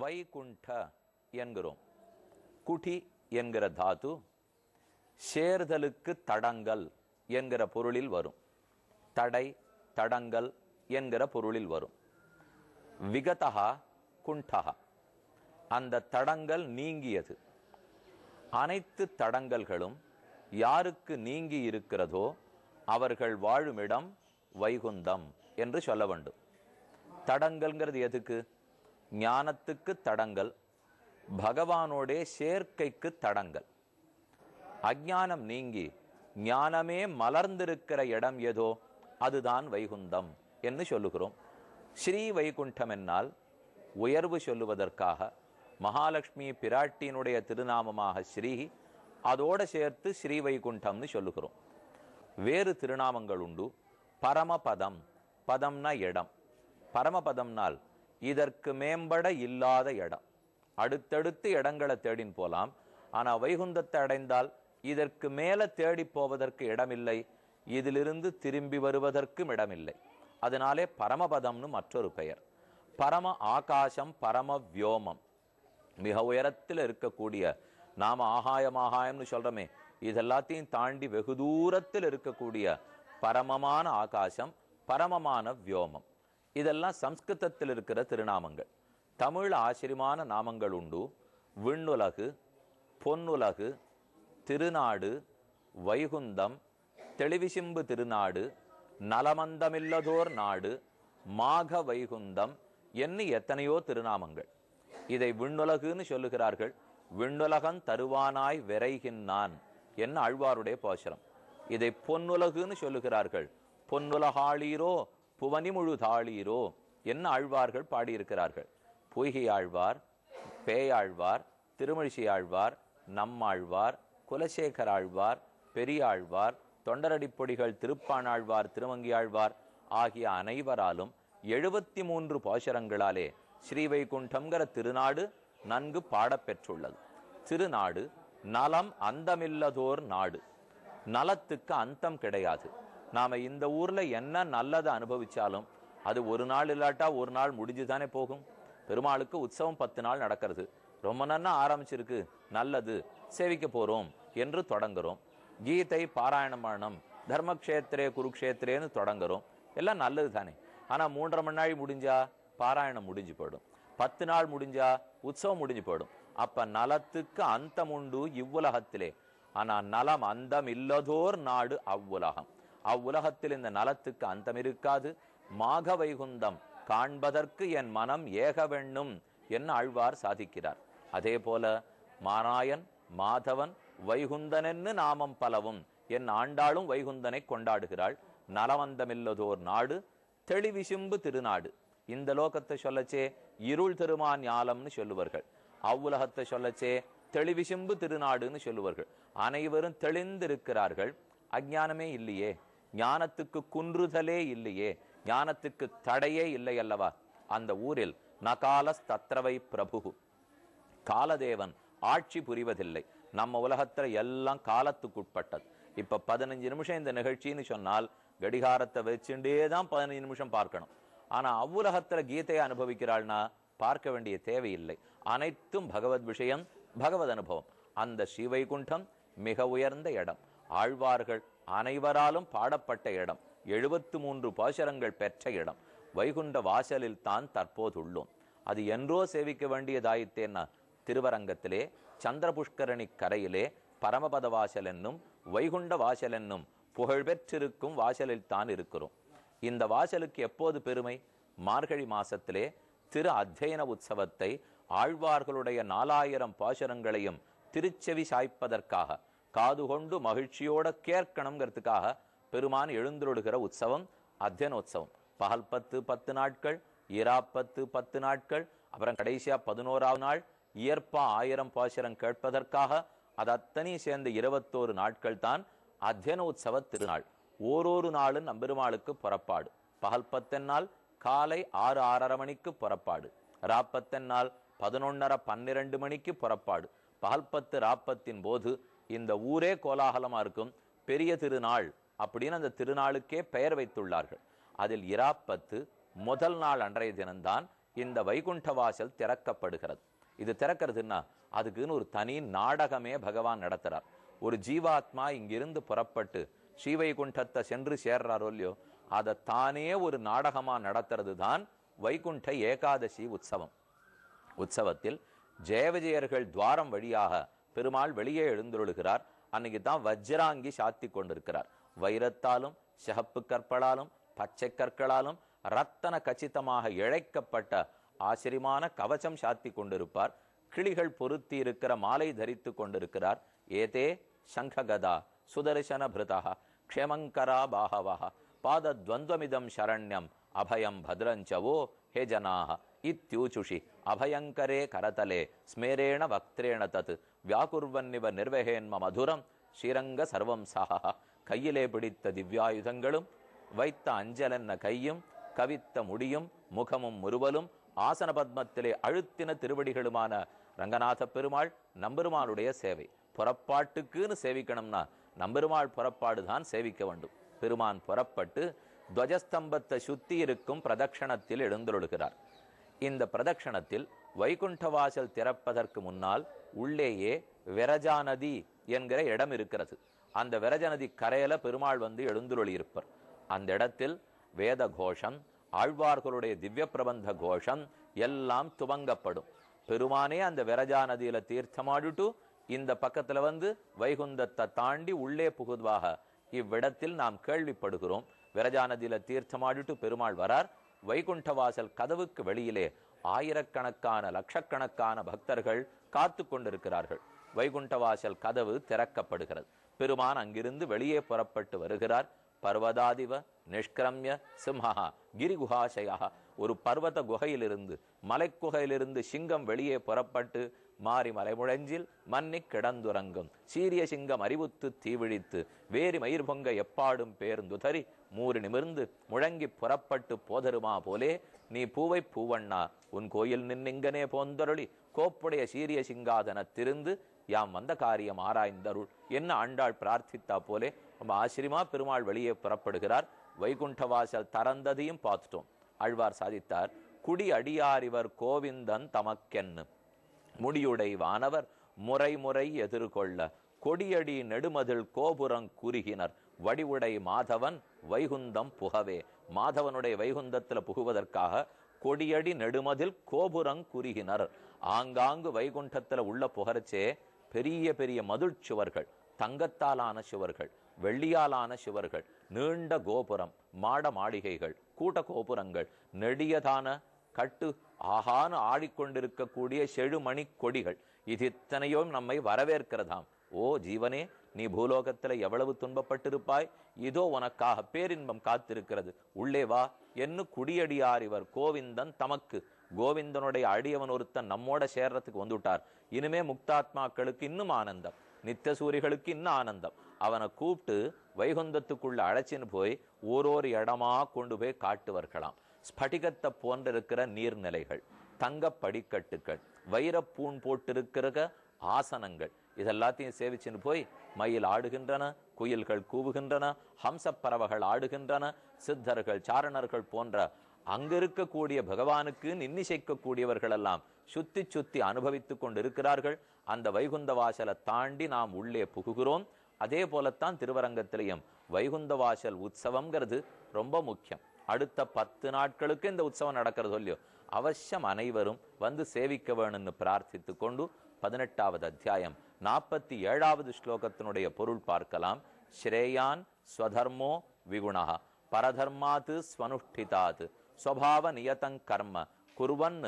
வைகுண்ட என்கிறோம் குடி என்கிற தாத்து சேர்தலுக்கு தடங்கல் என்கிற பொருளில் வரும் தடை தடங்கல் என்கிற பொருளில் வரும் விகதா குண்டகா அந்த தடங்கல் நீங்கியது அனைத்து தடங்கல்களும் யாருக்கு நீங்கி இருக்கிறதோ அவர்கள் வாழுமிடம் வைகுந்தம் என்று சொல்ல வேண்டும் தடங்கள்ங்கிறது எதுக்கு ஞானத்துக்கு தடங்கள் பகவானோடே சேர்க்கைக்கு தடங்கள் அஜானம் நீங்கி ஞானமே மலர்ந்திருக்கிற இடம் ஏதோ அதுதான் வைகுந்தம் என்று சொல்லுகிறோம் ஸ்ரீ வைகுண்டம் என்னால் உயர்வு சொல்லுவதற்காக மகாலட்சுமி பிராட்டியினுடைய திருநாமமாக ஸ்ரீ அதோடு சேர்த்து ஸ்ரீ வைகுண்டம்னு சொல்லுகிறோம் வேறு திருநாமங்கள் உண்டு பரமபதம் பதம்னா இடம் பரமபதம்னால் இதற்கு மேம்பட இல்லாத இடம் அடுத்தடுத்து இடங்களை தேடின் போலாம் ஆனால் வைகுந்தத்தை அடைந்தால் இதற்கு மேலே தேடி போவதற்கு இடமில்லை இதிலிருந்து திரும்பி வருவதற்கும் இடமில்லை அதனாலே பரமபதம்னு மற்றொரு பெயர் பரம ஆகாசம் பரம வியோமம் மிக உயரத்தில் இருக்கக்கூடிய நாம் ஆகாயம் ஆகாயம்னு சொல்கிறோமே இதெல்லாத்தையும் தாண்டி வெகு தூரத்தில் இருக்கக்கூடிய பரமமான ஆகாசம் பரமமான வியோமம் இதெல்லாம் சம்ஸ்கிருதத்தில் இருக்கிற திருநாமங்கள் தமிழ் ஆச்சரியமான நாமங்கள் உண்டு விண்ணுலகு பொன்னுலகு திருநாடு வைகுந்தம் தெளிவிசிம்பு திருநாடு நலமந்தமில்லதோர் நாடு மாக வைகுந்தம் என்று எத்தனையோ திருநாமங்கள் இதை விண்ணுலகுன்னு சொல்லுகிறார்கள் விண்ணுலகன் தருவானாய் விரைகின்றான் என்ன அழ்வாருடைய போஷனம் இதை பொன்னுலகுன்னு சொல்லுகிறார்கள் பொன்னுலகாளீரோ புவனிமுழு தாளீரோ என்ன ஆழ்வார்கள் பாடியிருக்கிறார்கள் பொய்கை ஆழ்வார் பேயாழ்வார் திருமழிசி ஆழ்வார் நம்மாழ்வார் குலசேகர் ஆழ்வார் பெரியாழ்வார் தொண்டரடிப்பொடிகள் திருப்பானாழ்வார் திருமங்கியாழ்வார் ஆகிய அனைவராலும் எழுபத்தி மூன்று போஷரங்களாலே ஸ்ரீவைகுண்டம்ங்கிற திருநாடு நன்கு பாடப்பெற்றுள்ளது திருநாடு நலம் அந்தமில்லதோர் நாடு நலத்துக்கு அந்தம் கிடையாது நாம் இந்த ஊரில் என்ன நல்லதை அனுபவித்தாலும் அது ஒரு நாள் இல்லாட்டா ஒரு நாள் முடிஞ்சு தானே போகும் பெருமாளுக்கு உற்சவம் பத்து நாள் நடக்கிறது ரொம்ப நன்னா ஆரம்பிச்சிருக்கு நல்லது சேவிக்க போகிறோம் என்று தொடங்குகிறோம் கீதை பாராயணமானம் தர்மக்ஷேத்திரே குருக்ஷேத்திரேன்னு தொடங்குகிறோம் எல்லாம் நல்லது தானே ஆனால் மூன்றரை மணி நாள் முடிஞ்சா பாராயணம் முடிஞ்சு போயிடும் பத்து நாள் முடிஞ்சா உற்சவம் முடிஞ்சு போயிடும் அப்ப நலத்துக்கு அந்தம் உண்டு இவ்வுலகத்திலே ஆனால் நலம் அந்தம் இல்லதோர் நாடு அவ்வுலகம் அவ்வுலகத்தில் இந்த நலத்துக்கு அந்தமிருக்காது மாக வைகுந்தம் காண்பதற்கு என் மனம் ஏகவெண்ணும் என் ஆழ்வார் சாதிக்கிறார் அதே போல மாராயன் மாதவன் வைகுந்தனென்னு நாமம் பலவும் என் ஆண்டாளும் வைகுந்தனை கொண்டாடுகிறாள் நலவந்தமில்லதோர் நாடு தெளிவிசிம்பு திருநாடு இந்த லோகத்தை சொல்லச்சே இருள் திருமான் ஞாலம்னு சொல்லுவார்கள் அவ்வுலகத்தை சொல்லச்சே தெளிவிசிம்பு திருநாடுன்னு சொல்லுவார்கள் அனைவரும் தெளிந்திருக்கிறார்கள் அஜ்ஞானமே இல்லையே ஞானத்துக்கு குன்றுதலே இல்லையே ஞானத்துக்கு தடையே இல்லை அல்லவா அந்த ஊரில் நகாலஸ்தத்ரவை பிரபு காலதேவன் ஆட்சி புரிவதில்லை நம்ம உலகத்தில் எல்லாம் காலத்துக்குட்பட்டது இப்போ பதினஞ்சு நிமிஷம் இந்த நிகழ்ச்சின்னு சொன்னால் கடிகாரத்தை வச்சுட்டே தான் பதினஞ்சு நிமிஷம் பார்க்கணும் ஆனால் அவ்வுலகத்தில் கீதையை அனுபவிக்கிறாள்னா பார்க்க வேண்டிய தேவையில்லை அனைத்தும் பகவத் விஷயம் பகவத் அனுபவம் அந்த சிவைகுண்டம் மிக உயர்ந்த இடம் ஆழ்வார்கள் அனைவராலும் பாடப்பட்ட இடம் எழுபத்து மூன்று போஷரங்கள் பெற்ற இடம் வைகுண்ட வாசலில் தான் தற்போதுள்ளோம் அது என்றோ சேவிக்க வேண்டியதாயித்தேன் திருவரங்கத்திலே சந்திரபுஷ்கரணி கரையிலே பரமபத வாசல் என்னும் வைகுண்ட வாசல் என்னும் பெற்றிருக்கும் வாசலில் தான் இருக்கிறோம் இந்த வாசலுக்கு எப்போது பெருமை மார்கழி மாசத்திலே திரு அத்தியன உற்சவத்தை ஆழ்வார்களுடைய நாலாயிரம் பாசரங்களையும் திருச்செவி சாய்ப்பதற்காக காது கொண்டு மகிழ்ச்சியோட கேட்கணுங்கிறதுக்காக பெருமான் எழுந்தருளுகிற உற்சவம் அத்தியனோத்சவம் பகல் பத்து பத்து நாட்கள் இராப்பத்து பத்து நாட்கள் அப்புறம் கடைசியா பதினோராவது நாள் இயற்பா ஆயிரம் பாசிரம் கேட்பதற்காக அது அத்தனை சேர்ந்த இருபத்தோரு நாட்கள் தான் அத்தியனோத்சவ திருநாள் ஓரொரு நாளும் நம்பெருமாளுக்கு புறப்பாடு பகல் பத்தென்னால் காலை ஆறு ஆறரை மணிக்கு புறப்பாடு ராப்பத்தென்னால் பதினொன்னரை பன்னிரண்டு மணிக்கு புறப்பாடு பகல் பத்து ராப்பத்தின் போது இந்த ஊரே கோலாகலமாக இருக்கும் பெரிய திருநாள் அப்படின்னு அந்த திருநாளுக்கே பெயர் வைத்துள்ளார்கள் அதில் இராப்பத்து முதல் நாள் அன்றைய தினம்தான் இந்த வைகுண்ட வாசல் திறக்கப்படுகிறது இது திறக்கிறதுன்னா அதுக்குன்னு ஒரு தனி நாடகமே பகவான் நடத்துகிறார் ஒரு ஜீவாத்மா இங்கிருந்து புறப்பட்டு ஸ்ரீவைகுண்டத்தை சென்று சேர்றாரோ இல்லையோ அதை தானே ஒரு நாடகமாக நடத்துறது தான் வைகுண்ட ஏகாதசி உற்சவம் உற்சவத்தில் ஜெயவிஜயர்கள் துவாரம் வழியாக பெருமாள் வெளியே எழுந்துருளுகிறார் அன்னைக்கு தான் வஜ்ராங்கி சாத்தி கொண்டிருக்கிறார் வைரத்தாலும் சிகப்பு கற்களாலும் பச்சை கற்களாலும் ரத்தன கச்சிதமாக இழைக்கப்பட்ட ஆசிரியமான கவச்சம் சாத்தி கொண்டிருப்பார் கிளிகள் பொருத்தி இருக்கிற மாலை தரித்து கொண்டிருக்கிறார் ஏதே சங்ககதா சுதர்சன பிருதா க்ஷேமங்கரா பாகவா துவந்தமிதம் சரண்யம் அபயம் பத்ரஞ்சவோ ஹே ஜனாக ಇತ್ಯೂಚುಷಿ அபயங்கரே கரதலே ಸ್ಮೇರೇಣ ವಕ್ತ್ರೇಣ ತತ್ ವ್ಯಾಕುರ್ವನ್ನಿವ நிர்வகேன்ம மதுரம் ஸ்ரீரங்க சர்வம் சாஹா கையிலே பிடித்த திவ்யாயுதங்களும் வைத்த அஞ்சலென்ன கையும் கவித்த முடியும் முகமும் முறுவலும் ஆசன பத்மத்திலே அழுத்தின திருவடிகளுமான ரங்கநாத பெருமாள் நம்பெருமாளுடைய சேவை புறப்பாட்டுக்குன்னு சேவிக்கணும்னா நம்பெருமாள் புறப்பாடு தான் சேவிக்க வேண்டும் பெருமான் புறப்பட்டு துவஜஸ்தம்பத்தை சுத்தி இருக்கும் பிரதக்ஷணத்தில் எழுந்தொழுகிறார் இந்த பிரதக்ஷணத்தில் வைகுண்டவாசல் திறப்பதற்கு முன்னால் உள்ளேயே விரஜாநதி என்கிற இடம் இருக்கிறது அந்த விரஜநதி கரையில பெருமாள் வந்து இருப்பர் அந்த இடத்தில் வேத கோஷம் ஆழ்வார்களுடைய திவ்ய பிரபந்த கோஷம் எல்லாம் துவங்கப்படும் பெருமானே அந்த விரஜா நதியில தீர்த்தமாடிட்டு இந்த பக்கத்துல வந்து வைகுந்தத்தை தாண்டி உள்ளே புகுதுவாக இவ்விடத்தில் நாம் கேள்விப்படுகிறோம் விரஜா நதியில தீர்த்தமாடிட்டு பெருமாள் வரார் வைகுண்டவாசல் கதவுக்கு வெளியிலே ஆயிரக்கணக்கான லட்சக்கணக்கான பக்தர்கள் காத்து கொண்டிருக்கிறார்கள் வைகுண்டவாசல் கதவு திறக்கப்படுகிறது பெருமான் அங்கிருந்து வெளியே புறப்பட்டு வருகிறார் பர்வதாதிவ நிஷ்கிரமிய சிம்ஹா கிரிகுஹாசயா ஒரு பர்வத குகையிலிருந்து மலைக்குகையிலிருந்து சிங்கம் வெளியே புறப்பட்டு மாறி மலைமுழஞ்சில் மன்னி கிடந்துறங்கும் சீரிய சிங்கம் அறிவுத்து தீவிழித்து வேரி மயிர் பொங்க எப்பாடும் பேருந்துதறி மூறு நிமிர்ந்து முழங்கி புறப்பட்டு போதருமா போலே நீ பூவை பூவண்ணா உன் கோயில் நின்னிங்கனே போந்தருளி கோப்புடைய சீரிய சிங்காதனத்திருந்து யாம் வந்த காரியம் ஆராய்ந்தருள் என்ன ஆண்டாள் பிரார்த்தித்தா போலே ரொம்ப ஆசிரியமா பெருமாள் வெளியே புறப்படுகிறார் வைகுண்டவாசல் தரந்ததையும் பார்த்துட்டோம் அழ்வார் சாதித்தார் குடி இவர் கோவிந்தன் தமக்கென்னு முடியுடை வானவர் முறை முறை எதிர்கொள்ள கொடியடி நெடுமதில் கோபுரங் கூறுகினர் வடிவுடை மாதவன் வைகுந்தம் புகவே மாதவனுடைய வைகுந்தத்தில் புகுவதற்காக கொடியடி நெடுமதில் கோபுரங் கூறுகினர் ஆங்காங்கு வைகுண்டத்தில் உள்ள புகரச்சே பெரிய பெரிய மதுள் சுவர்கள் தங்கத்தாலான சுவர்கள் வெள்ளியாலான சுவர்கள் நீண்ட கோபுரம் மாட மாளிகைகள் கூட்ட கோபுரங்கள் நெடியதான கட்டு ஆகான ஆடிக்கொண்டிருக்கக்கூடிய செழுமணி கொடிகள் இது இத்தனையும் நம்மை வரவேற்கிறதாம் ஓ ஜீவனே நீ பூலோகத்தில் எவ்வளவு துன்பப்பட்டிருப்பாய் இதோ உனக்காக பேரின்பம் காத்திருக்கிறது உள்ளே வா என்ன குடியடியார் இவர் கோவிந்தன் தமக்கு கோவிந்தனுடைய அடியவன் ஒருத்தன் நம்மோட சேர்றதுக்கு வந்துட்டார் இனிமே முக்தாத்மாக்களுக்கு இன்னும் ஆனந்தம் நித்தசூரிகளுக்கு இன்னும் ஆனந்தம் அவனை கூப்பிட்டு வைகுந்தத்துக்குள்ள அழைச்சின்னு போய் ஓரோரு இடமா கொண்டு போய் காட்டுவார்களாம் ஸ்படிகத்தை போன்றிருக்கிற நீர்நிலைகள் தங்க படிக்கட்டுக்கள் வைரப்பூன் போட்டிருக்கிற ஆசனங்கள் இதெல்லாத்தையும் சேவிச்சுன்னு போய் மயில் ஆடுகின்றன குயில்கள் கூவுகின்றன ஹம்சப்பறவைகள் ஆடுகின்றன சித்தர்கள் சாரணர்கள் போன்ற அங்க இருக்கக்கூடிய பகவானுக்கு எல்லாம் சுத்தி சுத்தி அனுபவித்துக் கொண்டிருக்கிறார்கள் அந்த வைகுந்த வாசலை தாண்டி நாம் உள்ளே புகுகிறோம் அதே போலத்தான் திருவரங்கத்திலையும் வைகுந்த வாசல் உற்சவம்ங்கிறது ரொம்ப முக்கியம் அடுத்த பத்து நாட்களுக்கு இந்த உற்சவம் நடக்கிறது சொல்லியோ அவசியம் அனைவரும் வந்து சேவிக்க வேணும்னு பிரார்த்தித்து கொண்டு பதினெட்டாவது அத்தியாயம் நாற்பத்தி ஏழாவது ஸ்லோகத்தினுடைய பொருள் பார்க்கலாம் ஸ்ரேயான் ஸ்வதர்மோ விகுணா பரதர்மாத்து ஸ்வனுஷ்டிதாத்து ஸ்வபாவ நியதங் கர்ம குருவன்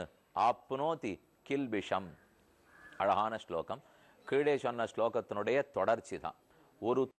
ஆப்னோதி கில்பிஷம் அழகான ஸ்லோகம் கீழே சொன்ன ஸ்லோகத்தினுடைய தொடர்ச்சி தான் ஒரு